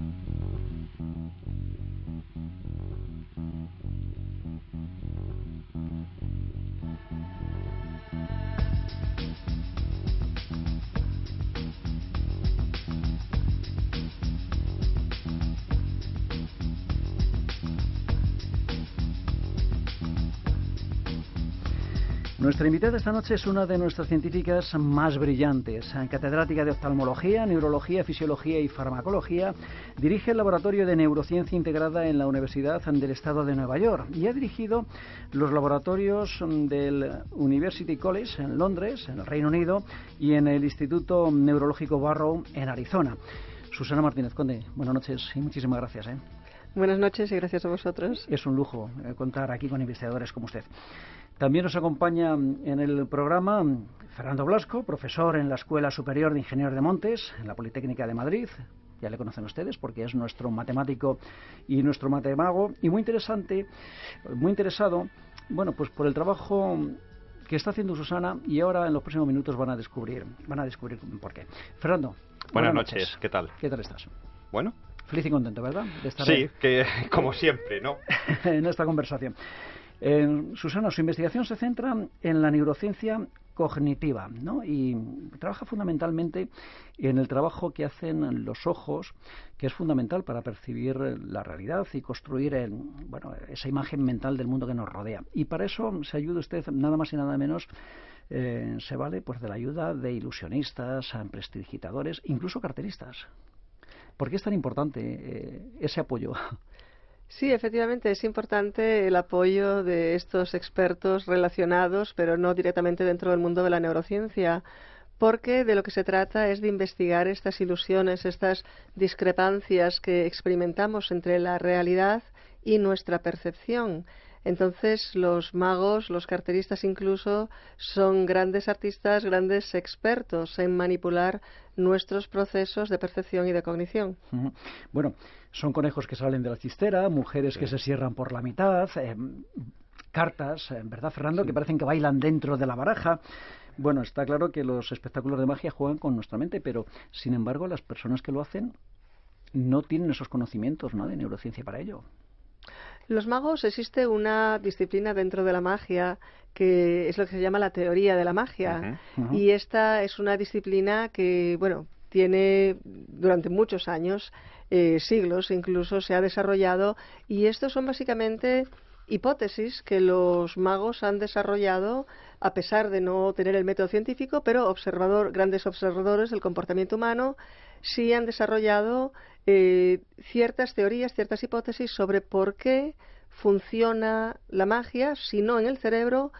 Mm-hmm. Nuestra invitada esta noche es una de nuestras científicas más brillantes, catedrática de oftalmología, neurología, fisiología y farmacología. Dirige el Laboratorio de Neurociencia Integrada en la Universidad del Estado de Nueva York y ha dirigido los laboratorios del University College en Londres, en el Reino Unido, y en el Instituto Neurológico Barrow en Arizona. Susana Martínez Conde, buenas noches y muchísimas gracias. ¿eh? Buenas noches y gracias a vosotros. Es un lujo eh, contar aquí con investigadores como usted. También nos acompaña mm, en el programa mm, Fernando Blasco, profesor en la Escuela Superior de Ingenieros de Montes, en la Politécnica de Madrid. Ya le conocen ustedes porque es nuestro matemático y nuestro matemago y muy interesante, muy interesado, bueno, pues por el trabajo mm, que está haciendo Susana y ahora en los próximos minutos van a descubrir, van a descubrir por qué. Fernando. Buenas, noches. ¿Qué tal? ¿Qué tal estás? Bueno. Feliz y contento, ¿verdad? sí, que como siempre, ¿no? en esta conversación. Susana, su investigación se centra en la neurociencia cognitiva ¿no? y trabaja fundamentalmente en el trabajo que hacen los ojos, que es fundamental para percibir la realidad y construir esa imagen mental del mundo que nos rodea. Y para eso se ayuda usted nada más y nada menos eh, se vale pues de la ayuda de ilusionistas, prestidigitadores, incluso carteristas. ¿Por qué es tan importante eh, ese apoyo Sí, efectivamente, es importante el apoyo de estos expertos relacionados, pero no directamente dentro del mundo de la neurociencia, porque de lo que se trata es de investigar estas ilusiones, estas discrepancias que experimentamos entre la realidad y nuestra percepción. Entonces los magos, los carteristas incluso, son grandes artistas, grandes expertos en manipular nuestros procesos de percepción y de cognición. Bueno, son conejos que salen de la chistera, mujeres que se cierran por la mitad, eh, cartas, cartas, ¿verdad, Fernando? Que parecen que bailan dentro de la baraja. Bueno, está claro que los espectáculos de magia juegan con nuestra mente, pero sin embargo las personas que lo hacen no tienen esos conocimientos ¿no? de neurociencia para ello. Los magos existe una disciplina dentro de la magia que es lo que se llama la teoría de la magia y esta es una disciplina que, bueno, tiene durante muchos años, eh, siglos incluso, se ha desarrollado y estos son básicamente hipótesis que los magos han desarrollado a pesar de no tener el método científico, pero observador, grandes observadores del comportamiento humano sí han desarrollado eh, ciertas teorías, ciertas hipótesis sobre por qué funciona la magia, si no en el cerebro,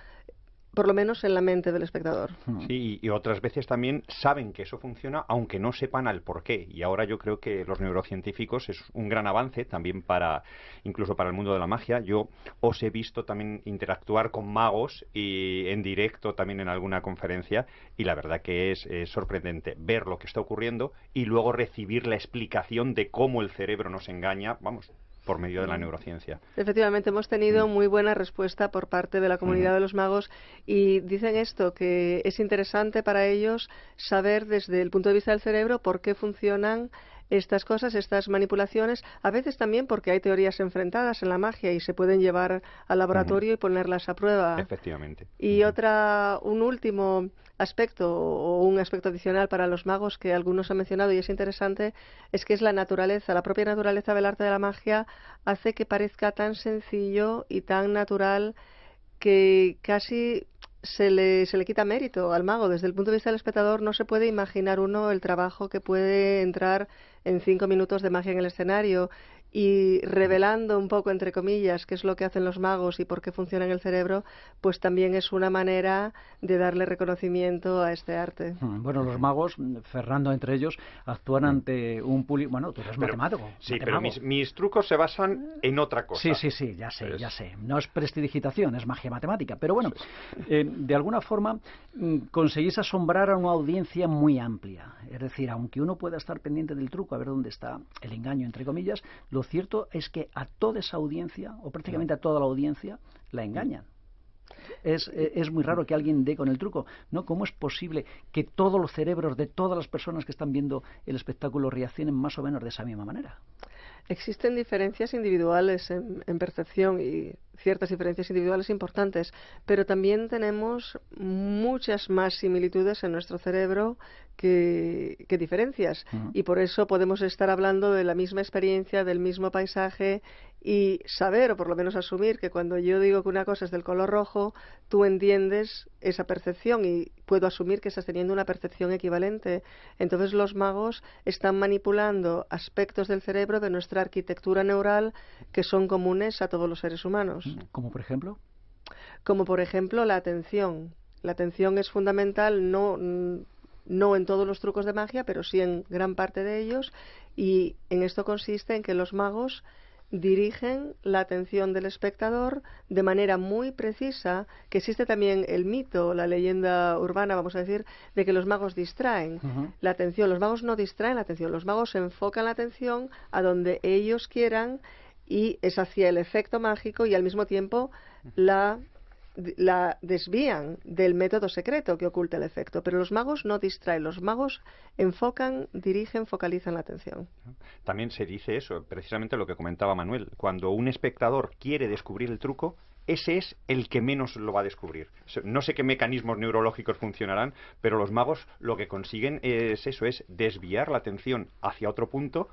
por lo menos en la mente del espectador. Mm. Sí, y otras veces también saben que eso funciona, aunque no sepan al por qué. Y ahora yo creo que los neurocientíficos es un gran avance también para, incluso para el mundo de la magia. Yo os he visto también interactuar con magos y en directo también en alguna conferencia, y la verdad que es, es sorprendente ver lo que está ocurriendo y luego recibir la explicación de cómo el cerebro nos engaña. Vamos, por medio de la neurociencia. Efectivamente, hemos tenido mm. muy buena respuesta por parte de la comunidad de los magos y dicen esto, que es interesante para ellos saber desde el punto de vista del cerebro por qué funcionan estas cosas, estas manipulaciones, a veces también porque hay teorías enfrentadas en la magia y se pueden llevar al laboratorio y ponerlas a prueba. Efectivamente. Y otra, un último aspecto o un aspecto adicional para los magos que algunos han mencionado y es interesante es que es la naturaleza, la propia naturaleza del arte de la magia hace que parezca tan sencillo y tan natural que casi se le, se le quita mérito al mago. Desde el punto de vista del espectador no se puede imaginar uno el trabajo que puede entrar en cinco minutos de magia en el escenario, y revelando un poco, entre comillas, qué es lo que hacen los magos y por qué funciona en el cerebro, pues también es una manera de darle reconocimiento a este arte. Mm, bueno, los magos, Fernando entre ellos, actúan mm. ante un público... Bueno, tú eres matemático. Sí, pero mis, trucos se basan en otra cosa. Sí, sí, sí, ya sé, ya sé. No es prestidigitación, es magia matemática. Pero bueno, eh, de alguna forma mm, conseguís asombrar a una audiencia muy amplia. Es decir, aunque uno pueda estar pendiente del truco, a ver dónde está el engaño, entre comillas, lo cierto es que a toda esa audiencia, o prácticamente a toda la audiencia, la engañan. Es, eh, es, muy raro que alguien dé con el truco. ¿no? ¿Cómo es posible que todos los cerebros de todas las personas que están viendo el espectáculo reaccionen más o menos de esa misma manera? Existen diferencias individuales en, en percepción y ciertas diferencias individuales importantes, pero también tenemos muchas más similitudes en nuestro cerebro que, diferencias. Y por eso podemos estar hablando de la misma experiencia, del mismo paisaje y saber, o por lo menos asumir, que cuando yo digo que una cosa es del color rojo, tú entiendes esa percepción y puedo asumir que estás teniendo una percepción equivalente. Entonces los magos están manipulando aspectos del cerebro de nuestra arquitectura neural que son comunes a todos los seres humanos como por ejemplo. Como por ejemplo la atención. La atención es fundamental, no, no en todos los trucos de magia, pero sí en gran parte de ellos. Y en esto consiste en que los magos dirigen la atención del espectador de manera muy precisa, que existe también el mito, la leyenda urbana, vamos a decir, de que los magos distraen la atención. Los magos no distraen la atención, los magos enfocan la atención a donde ellos quieran y es hacia el efecto mágico y al mismo tiempo la, desvían del método secreto que oculta el efecto. Pero los magos no distraen, los magos enfocan, dirigen, focalizan la atención. También se dice eso, precisamente lo que comentaba Manuel, cuando un espectador quiere descubrir el truco, ese es el que menos lo va a descubrir. No sé qué mecanismos neurológicos funcionarán, pero los magos lo que consiguen es eso, es desviar la atención hacia otro punto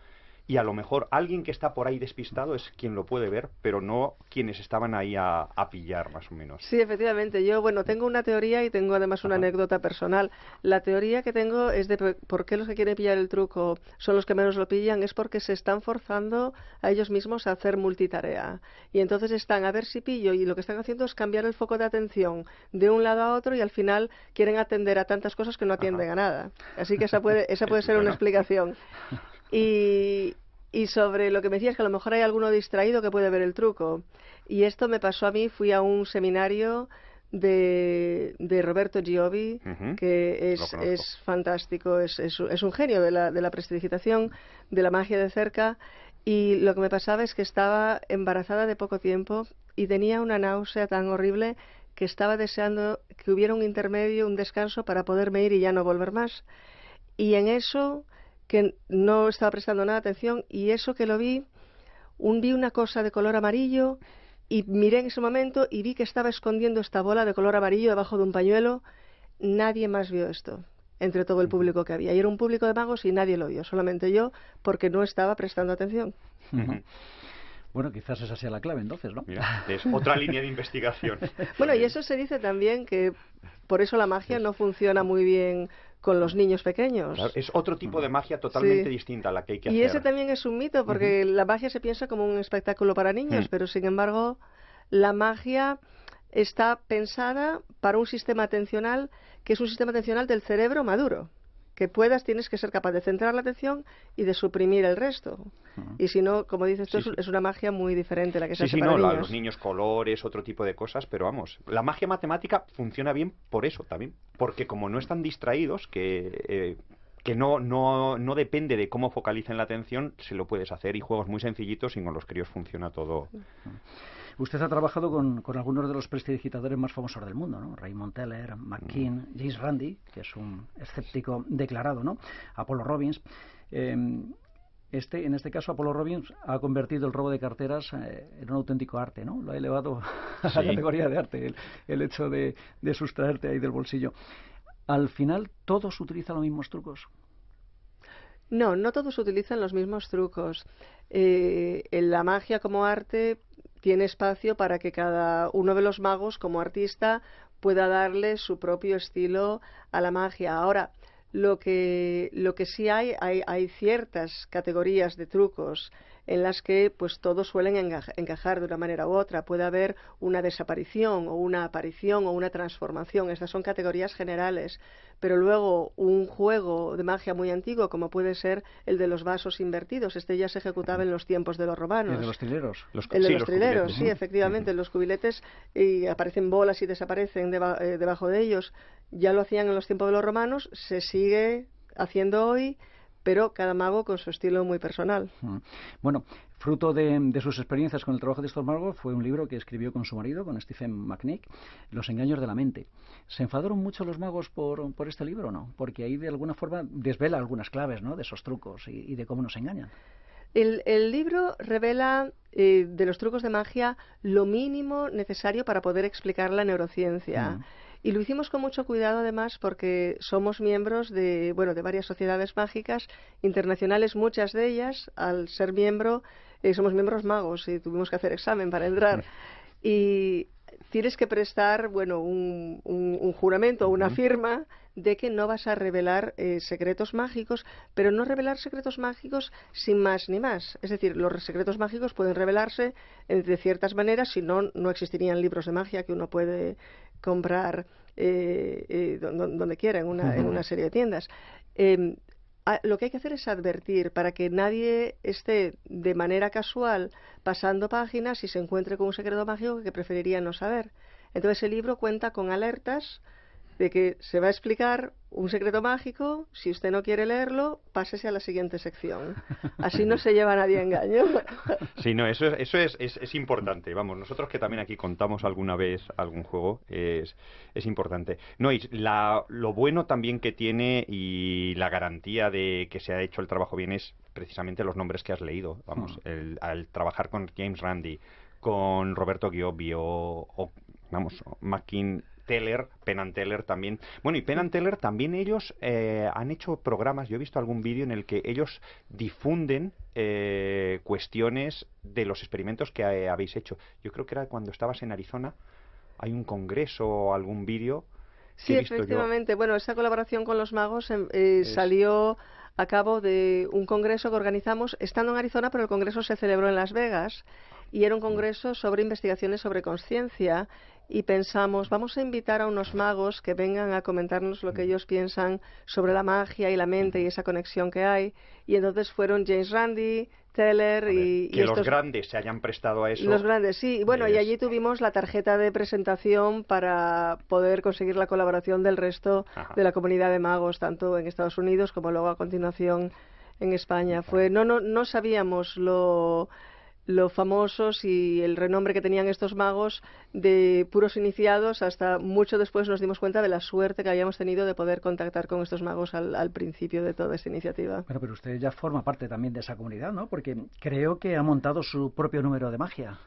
y a lo mejor alguien que está por ahí despistado es quien lo puede ver, pero no quienes estaban ahí a, pillar, más o menos. Sí, efectivamente. Yo, bueno, tengo una teoría y tengo además una anécdota personal. La teoría que tengo es de por qué los que quieren pillar el truco son los que menos lo pillan, es porque se están forzando a ellos mismos a hacer multitarea. Y entonces están a ver si pillo y lo que están haciendo es cambiar el foco de atención de un lado a otro y al final quieren atender a tantas cosas que no atienden a nada. Así que esa puede, esa puede ser una explicación. Y, sobre lo que me decías, que a lo mejor hay alguno distraído que puede ver el truco. Y esto me pasó a mí, fui a un seminario de, de Roberto Giovi, que es, fantástico, es, un genio de la, de la prestidigitación, de la magia de cerca. Y lo que me pasaba es que estaba embarazada de poco tiempo y tenía una náusea tan horrible que estaba deseando que hubiera un intermedio, un descanso para poderme ir y ya no volver más. Y en eso que no estaba prestando nada atención y eso que lo vi, un, vi una cosa de color amarillo y miré en ese momento y vi que estaba escondiendo esta bola de color amarillo debajo de un pañuelo. Nadie más vio esto entre todo el público que había. Y era un público de magos y nadie lo vio, solamente yo, porque no estaba prestando atención. Bueno, quizás esa sea la clave entonces, ¿no? es otra línea de investigación. bueno, y eso se dice también que por eso la magia no funciona muy bien con los niños pequeños. es otro tipo de magia totalmente distinta a la que hay que y hacer. Y ese también es un mito, porque la magia se piensa como un espectáculo para niños, hmm. pero sin embargo la magia está pensada para un sistema atencional que es un sistema atencional del cerebro maduro que puedas, tienes que ser capaz de centrar la atención y de suprimir el resto. Y si no, como dices tú, es una magia muy diferente la que se hace sí, para no, los niños colores, otro tipo de cosas, pero vamos, la magia matemática funciona bien por eso también, porque como no están distraídos, que... Eh, que no, no, depende de cómo focalicen la atención, se lo puedes hacer y juegos muy sencillitos y con los críos funciona todo. Usted ha trabajado con, algunos de los prestidigitadores más famosos del mundo, ¿no? Raymond Teller, McKean, James Randi, que es un escéptico declarado, ¿no? Apollo Robbins. Em, este, en este caso, Apolo Robbins ha convertido el robo de carteras eh, en un auténtico arte, ¿no? Lo ha elevado a la categoría de arte, el, hecho de, sustraerte ahí del bolsillo. Al final, todos utilizan los mismos trucos. No, no todos utilizan los mismos trucos. Eh, en la magia como arte tiene espacio para que cada uno de los magos como artista pueda darle su propio estilo a la magia. Ahora, lo que, lo que sí hay, hay, hay ciertas categorías de trucos en las que pues todos suelen encajar de una manera u otra. Puede haber una desaparición o una aparición o una transformación. Estas son categorías generales. Pero luego un juego de magia muy antiguo, como puede ser el de los vasos invertidos, este ya se ejecutaba en los tiempos de los romanos. El de los trileros. el de los, trileros, sí, efectivamente. Los cubiletes y aparecen bolas y desaparecen eh, debajo de ellos. Ya lo hacían en los tiempos de los romanos, se sigue haciendo hoy pero cada mago con su estilo muy personal. Bueno, fruto de, sus experiencias con el trabajo de estos magos fue un libro que escribió con su marido, con Stephen McNick, Los engaños de la mente. ¿Se enfadaron mucho los magos por, este libro o no? Porque ahí de alguna forma desvela algunas claves ¿no? de esos trucos y, de cómo nos engañan. El, libro revela eh, de los trucos de magia lo mínimo necesario para poder explicar la neurociencia. Y lo hicimos con mucho cuidado además porque somos miembros de, bueno, de varias sociedades mágicas internacionales, muchas de ellas, al ser miembro, eh, somos miembros magos y tuvimos que hacer examen para entrar. Mm. Y tienes que prestar, bueno, un, juramento o una firma de que no vas a revelar eh, secretos mágicos, pero no revelar secretos mágicos sin más ni más. Es decir, los secretos mágicos pueden revelarse eh, de ciertas maneras, si no, no existirían libros de magia que uno puede comprar eh, eh, donde, quiera, en una, en una serie de tiendas. Em, lo que hay que hacer es advertir para que nadie esté de manera casual pasando páginas y se encuentre con un secreto mágico que preferiría no saber. Entonces el libro cuenta con alertas de que se va a explicar un secreto mágico, si usted no quiere leerlo, pásese a la siguiente sección. Así no se lleva nadie engaño. Sí, no, eso, es, eso es, es, importante. Vamos, nosotros que también aquí contamos alguna vez algún juego, es, es importante. No, y la, lo bueno también que tiene y la garantía de que se ha hecho el trabajo bien es precisamente los nombres que has leído. Vamos, mm. al trabajar con James Randi, con Roberto Giobbi o, o vamos, Mackin Teller, Penn Teller también. Bueno, y Penn Teller también ellos eh, han hecho programas, yo he visto algún vídeo en el que ellos difunden eh, cuestiones de los experimentos que eh, habéis hecho. Yo creo que era cuando estabas en Arizona, hay un congreso o algún vídeo. Sí, efectivamente. Bueno, esa colaboración con los magos em, salió a cabo de un congreso que organizamos estando en Arizona, pero el congreso se celebró en Las Vegas y era un congreso sobre investigaciones sobre conciencia y pensamos, vamos a invitar a unos magos que vengan a comentarnos lo que mm. ellos piensan sobre la magia y la mente y mm. esa conexión que hay. Y entonces fueron James Randi, Teller y... Que los grandes se hayan prestado a eso. Los grandes, sí. Bueno, y allí tuvimos la tarjeta de presentación para poder conseguir la colaboración del resto de la comunidad de magos, tanto en Estados Unidos como luego a continuación en España. Fue, no, no sabíamos lo los famosos y el renombre que tenían estos magos de puros iniciados hasta mucho después nos dimos cuenta de la suerte que habíamos tenido de poder contactar con estos magos al, principio de toda esta iniciativa. Bueno, pero usted ya forma parte también de esa comunidad, ¿no? Porque creo que ha montado su propio número de magia,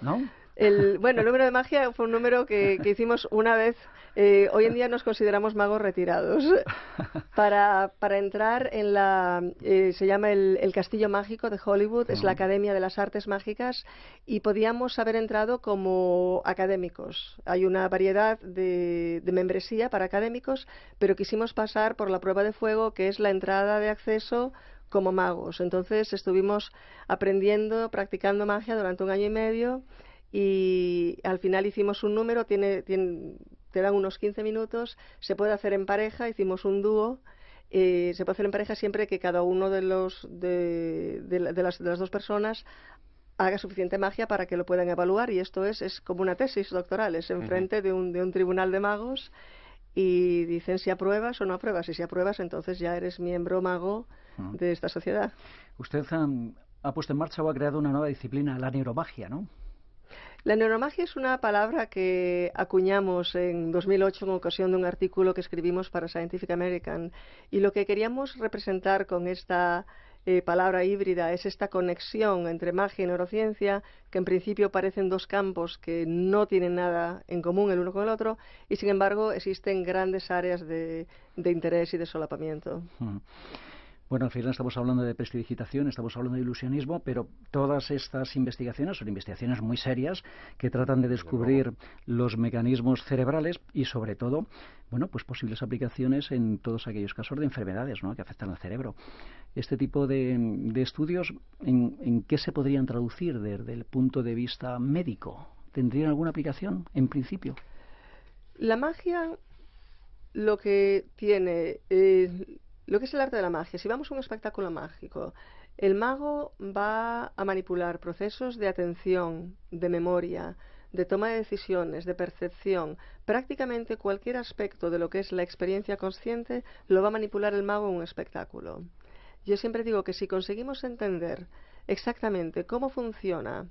¿no? El, bueno, el número de magia fue un número que, hicimos una vez. Eh, hoy en día nos consideramos magos retirados. Para, entrar en la. Eh, se llama el, Castillo Mágico de Hollywood, es la Academia de las Artes Mágicas, y podíamos haber entrado como académicos. Hay una variedad de membresía para académicos, pero quisimos pasar por la prueba de fuego, que es la entrada de acceso como magos. Entonces estuvimos aprendiendo, practicando magia durante un año y medio y al final hicimos un número, te dan unos 15 minutos, se puede hacer en pareja, hicimos un dúo. se puede hacer en pareja siempre que cada uno de los de, las, dos personas haga suficiente magia para que lo puedan evaluar y esto es, es como una tesis doctoral, es enfrente de, un, tribunal de magos y dicen si apruebas o no apruebas. Y si apruebas, entonces ya eres miembro mago de esta sociedad. Usted um, ha, puesto en marcha o ha creado una nueva disciplina, la neuromagia, ¿no? La neuromagia es una palabra que acuñamos en 2008 en ocasión de un artículo que escribimos para Scientific American y lo que queríamos representar con esta eh, palabra híbrida es esta conexión entre magia y neurociencia, que en principio parecen dos campos que no tienen nada en común el uno con el otro, y sin embargo existen grandes áreas de, interés y de solapamiento. Bueno, al final estamos hablando de prestidigitación, estamos hablando de ilusionismo, pero todas estas investigaciones son investigaciones muy serias que tratan de descubrir los mecanismos cerebrales y sobre todo, bueno, pues posibles aplicaciones en todos aquellos casos de enfermedades que afectan al cerebro. Este tipo de, estudios, ¿en, ¿en, qué se podrían traducir desde el punto de vista médico? ¿Tendrían alguna aplicación en principio? La magia lo que tiene... Lo que es el arte de la magia. Si vamos a un espectáculo mágico, el mago va a manipular procesos de atención, de memoria, de toma de decisiones, de percepción, prácticamente cualquier aspecto de lo que es la experiencia consciente lo va a manipular el mago en un espectáculo. Yo siempre digo que si conseguimos entender exactamente cómo funciona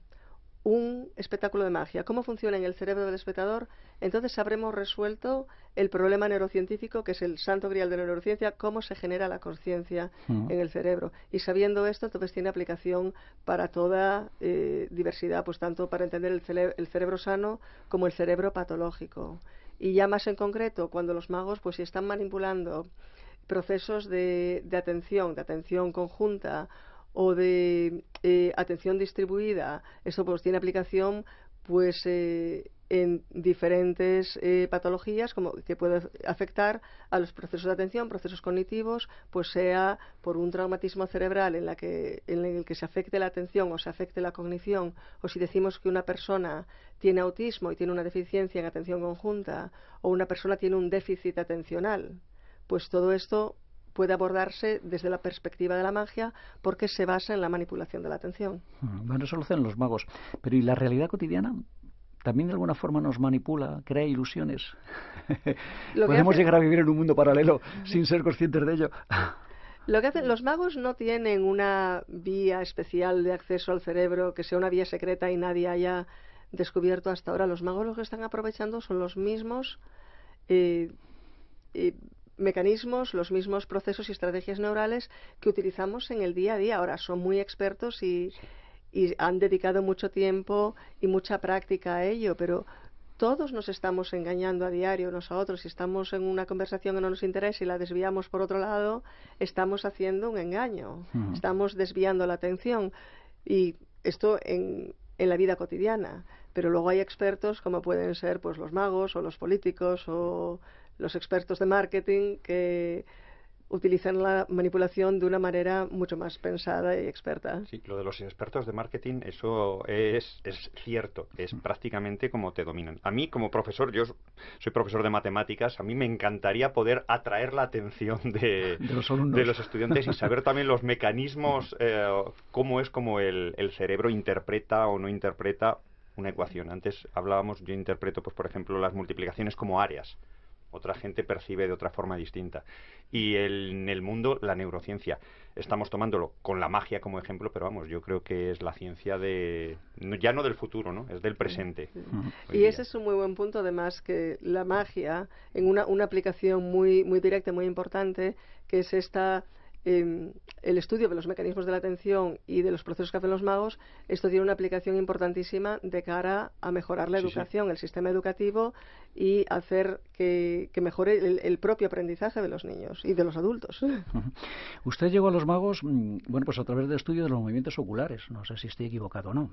un espectáculo de magia, cómo funciona en el cerebro del espectador, entonces habremos resuelto el problema neurocientífico, que es el santo grial de la neurociencia, cómo se genera la conciencia en el cerebro. Y sabiendo esto, entonces tiene aplicación para toda eh, diversidad, pues tanto para entender el, cerebro sano como el cerebro patológico. Y ya más en concreto, cuando los magos, pues si están manipulando procesos de, atención, de atención conjunta o de eh, atención distribuida, eso pues tiene aplicación pues eh, en diferentes eh, patologías como que puede afectar a los procesos de atención, procesos cognitivos, pues sea por un traumatismo cerebral en, la que, en el que se afecte la atención o se afecte la cognición, o si decimos que una persona tiene autismo y tiene una deficiencia en atención conjunta, o una persona tiene un déficit atencional, pues todo esto puede abordarse desde la perspectiva de la magia porque se basa en la manipulación de la atención. Hmm, bueno, eso lo hacen los magos. Pero ¿y la realidad cotidiana? también de alguna forma nos manipula, crea ilusiones. Podemos llegar a vivir en un mundo paralelo sin ser conscientes de ello. Lo que hacen los magos no tienen una vía especial de acceso al cerebro que sea una vía secreta y nadie haya descubierto hasta ahora. Los magos los que están aprovechando son los mismos eh, eh, mecanismos, los mismos procesos y estrategias neurales que utilizamos en el día a día. Ahora son muy expertos y, han dedicado mucho tiempo y mucha práctica a ello, pero todos nos estamos engañando a diario nosotros. Si estamos en una conversación que no nos interesa y la desviamos por otro lado, estamos haciendo un engaño, estamos desviando la atención. Y esto en, en, la vida cotidiana. Pero luego hay expertos como pueden ser pues, los magos o los políticos o los expertos de marketing que utilizan la manipulación de una manera mucho más pensada y experta. Sí, lo de los expertos de marketing, eso es, cierto, es prácticamente como te dominan. A mí, como profesor, yo soy profesor de matemáticas, a mí me encantaría poder atraer la atención de, los, estudiantes y saber también los mecanismos, eh, cómo es como el, el cerebro interpreta o no interpreta una ecuación. Antes hablábamos, yo interpreto, pues por ejemplo, las multiplicaciones como áreas otra gente percibe de otra forma distinta. Y en el mundo, la neurociencia. Estamos tomándolo con la magia como ejemplo, pero vamos, yo creo que es la ciencia de. ya no del futuro, ¿no? Es del presente. Y ese es un muy buen punto, además, que la magia, en una, una aplicación muy, muy directa, muy importante, que es esta Em, el estudio de los mecanismos de la atención y de los procesos que hacen los magos, esto tiene una aplicación importantísima de cara a mejorar la educación, el sistema educativo y hacer que, mejore el, propio aprendizaje de los niños y de los adultos. Usted llegó a los magos, mm, bueno, pues a través del estudio de los movimientos oculares, no sé si estoy equivocado o no.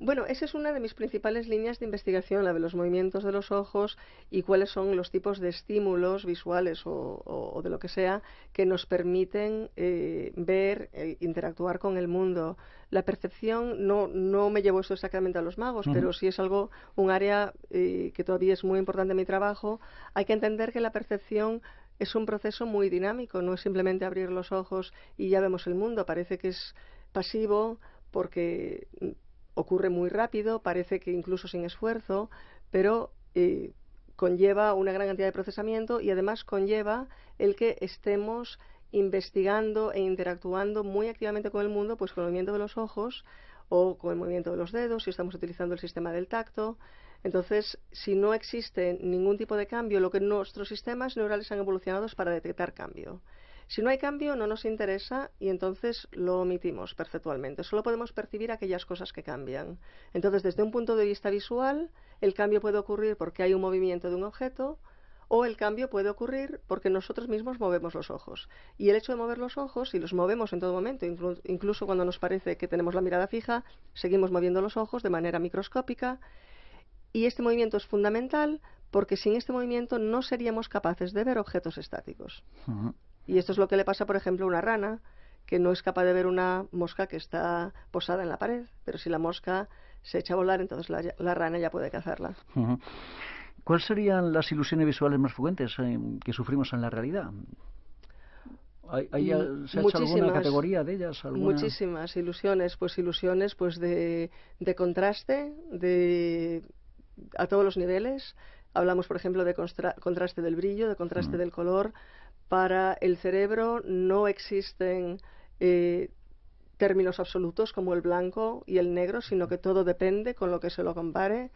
Bueno, esa es una de mis principales líneas de investigación, la de los movimientos de los ojos y cuáles son los tipos de estímulos visuales o, de lo que sea que nos permiten eh, ver, e interactuar con el mundo. La percepción no, no me llevo eso exactamente a los magos, pero sí es algo, un área eh, que todavía es muy importante en mi trabajo. Hay que entender que la percepción es un proceso muy dinámico, no es simplemente abrir los ojos y ya vemos el mundo, parece que es pasivo porque ocurre muy rápido, parece que incluso sin esfuerzo, pero eh, conlleva una gran cantidad de procesamiento y además conlleva el que estemos investigando e interactuando muy activamente con el mundo, pues con el movimiento de los ojos o con el movimiento de los dedos, si estamos utilizando el sistema del tacto. Entonces, si no existe ningún tipo de cambio, lo que nuestros sistemas neurales han evolucionado es para detectar cambio. Si no hay cambio, no nos interesa y entonces lo omitimos perceptualmente. Solo podemos percibir aquellas cosas que cambian. Entonces, desde un punto de vista visual, el cambio puede ocurrir porque hay un movimiento de un objeto, o el cambio puede ocurrir porque nosotros mismos movemos los ojos. Y el hecho de mover los ojos, y los movemos en todo momento, incluso cuando nos parece que tenemos la mirada fija, seguimos moviendo los ojos de manera microscópica. Y este movimiento es fundamental porque sin este movimiento no seríamos capaces de ver objetos estáticos. Y esto es lo que le pasa, por ejemplo, a una rana, que no es capaz de ver una mosca que está posada en la pared, pero si la mosca se echa a volar, entonces la, rana ya puede cazarla. ¿Cuáles serían las ilusiones visuales más frecuentes eh, que sufrimos en la realidad? ¿Hay, hay, mm, ¿Se alguna categoría de ellas? Muchísimas ilusiones, pues ilusiones pues de, contraste, de a todos los niveles. Hablamos, por ejemplo, de contraste del brillo, de contraste del color, para el cerebro no existen eh, términos absolutos como el blanco y el negro, sino que todo depende con lo que se lo compare.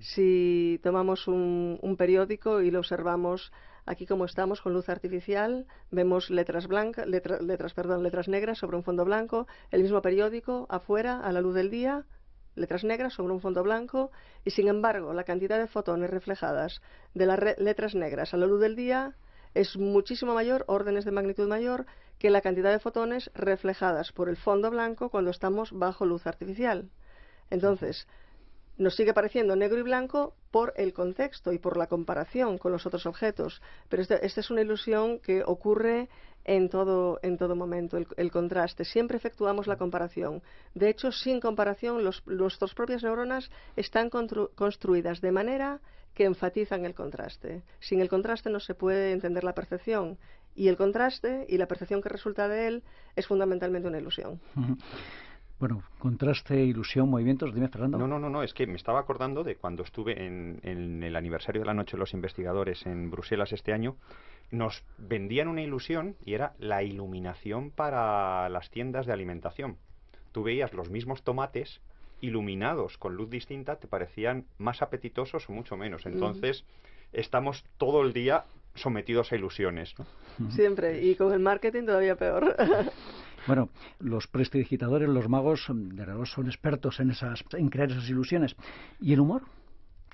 Si tomamos un, periódico y lo observamos aquí como estamos con luz artificial, vemos letras letras, perdón, letras negras sobre un fondo blanco, el mismo periódico afuera a la luz del día, letras negras sobre un fondo blanco y sin embargo la cantidad de fotones reflejadas de las letras negras a la luz del día es muchísimo mayor, órdenes de magnitud mayor, que la cantidad de fotones reflejadas por el fondo blanco cuando estamos bajo luz artificial. Entonces, nos sigue pareciendo negro y blanco por el contexto y por la comparación con los otros objetos, pero este, esta, es una ilusión que ocurre en todo, momento el, contraste. Siempre efectuamos la comparación. De hecho, sin comparación, los, nuestras propias neuronas están construidas de manera que enfatizan el contraste. Sin el contraste no se puede entender la percepción. Y el contraste y la percepción que resulta de él es fundamentalmente una ilusión. Bueno, contraste, ilusión, movimientos, dime Fernando. No, no, no, no, es que me estaba acordando de cuando estuve en, el aniversario de la Noche de los Investigadores en Bruselas este año, nos vendían una ilusión y era la iluminación para las tiendas de alimentación. Tú veías los mismos tomates iluminados con luz distinta, te parecían más apetitosos o mucho menos. Entonces... estamos todo el día sometidos a ilusiones. Siempre, y con el marketing todavía peor. Bueno, los prestidigitadores, los magos, de verdad son expertos en, esas, en crear esas ilusiones. ¿Y el humor?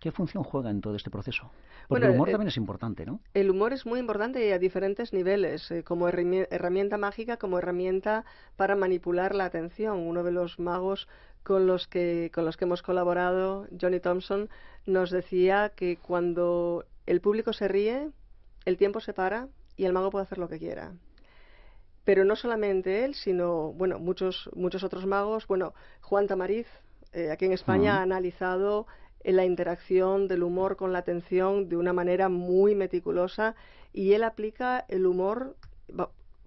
¿Qué función juega en todo este proceso? Porque el humor eh, también es importante, ¿no? El humor es muy importante a diferentes niveles, eh, como herramienta mágica, como herramienta para manipular la atención. Uno de los magos con los que, con los que hemos colaborado, Johnny Thompson, nos decía que cuando el público se ríe, el tiempo se para y el mago puede hacer lo que quiera. Pero no solamente él, sino bueno, muchos, muchos otros magos. Bueno, Juan Tamariz, eh, aquí en España, ha analizado eh, la interacción del humor con la atención de una manera muy meticulosa y él aplica el humor,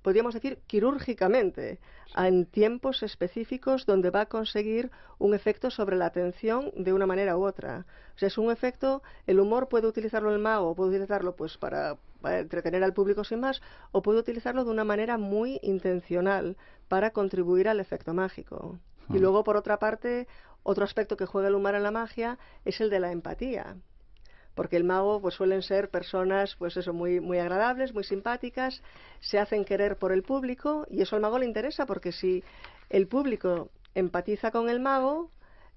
podríamos decir, quirúrgicamente, en tiempos específicos donde va a conseguir un efecto sobre la atención de una manera u otra. O sea, es un efecto, el humor puede utilizarlo el mago, puede utilizarlo pues para eh, entretener al público sin más, o puede utilizarlo de una manera muy intencional para contribuir al efecto mágico. Y hmm. luego, por otra parte, otro aspecto que juega el humor en la magia es el de la empatía porque el mago pues suelen ser personas pues eso muy muy agradables, muy simpáticas, se hacen querer por el público y eso al mago le interesa porque si el público empatiza con el mago,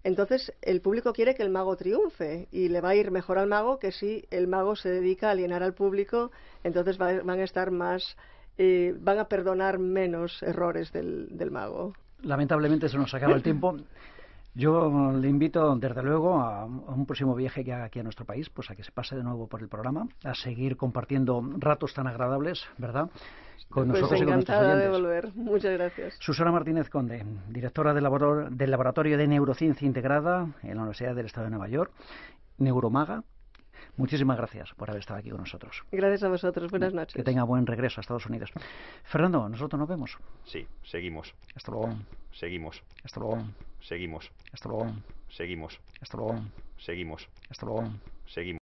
entonces el público quiere que el mago triunfe y le va a ir mejor al mago que si el mago se dedica a alienar al público, entonces van a estar más, eh, van a perdonar menos errores del, del mago. Lamentablemente se nos acaba el tiempo. Yo le invito, desde luego, a un próximo viaje que haga aquí a nuestro país, pues a que se pase de nuevo por el programa, a seguir compartiendo ratos tan agradables, ¿verdad? Con pues nosotros encantada y con de volver. Muchas gracias. Susana Martínez Conde, directora del laboratorio, del laboratorio de Neurociencia Integrada en la Universidad del Estado de Nueva York, Neuromaga. Muchísimas gracias por haber estado aquí con nosotros. Gracias a vosotros. Buenas noches. Que tenga buen regreso a Estados Unidos. Fernando, nosotros nos vemos. Sí, seguimos. Hasta luego. Seguimos. Hasta luego. Seguimos. Hasta luego. Seguimos. Hasta luego. Seguimos. Hasta luego. Seguimos.